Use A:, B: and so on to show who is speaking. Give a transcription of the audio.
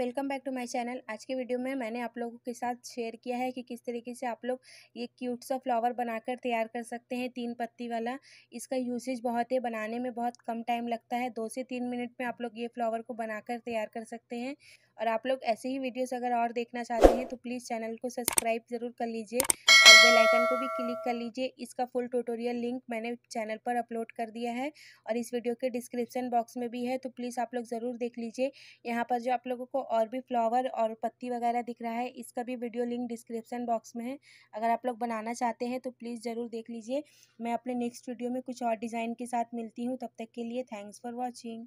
A: welcome back to my channel आज के video में मैंने आप लोगों के साथ शेयर किया है कि किस तरीके से आप लोग ये क्यूट सा फ्लावर बनाकर तैयार कर सकते हैं तीन पत्ती वाला इसका यूसेज बहुत है बनाने में बहुत कम टाइम लगता है दो से तीन मिनट में आप लोग ये फ्लावर को बनाकर तैयार कर सकते हैं और आप लोग ऐसे ही वीडियोज़ अगर और देखना चाहते हैं तो प्लीज़ चैनल को सब्सक्राइब ज़रूर कर लीजिए बेल आइकन को भी क्लिक कर लीजिए इसका फुल ट्यूटोरियल लिंक मैंने चैनल पर अपलोड कर दिया है और इस वीडियो के डिस्क्रिप्शन बॉक्स में भी है तो प्लीज़ आप लोग ज़रूर देख लीजिए यहाँ पर जो आप लोगों को और भी फ्लावर और पत्ती वगैरह दिख रहा है इसका भी वीडियो लिंक डिस्क्रिप्सन बॉक्स में है अगर आप लोग बनाना चाहते हैं तो प्लीज़ ज़रूर देख लीजिए मैं अपने नेक्स्ट वीडियो में कुछ और डिज़ाइन के साथ मिलती हूँ तब तक के लिए थैंक्स फॉर वॉचिंग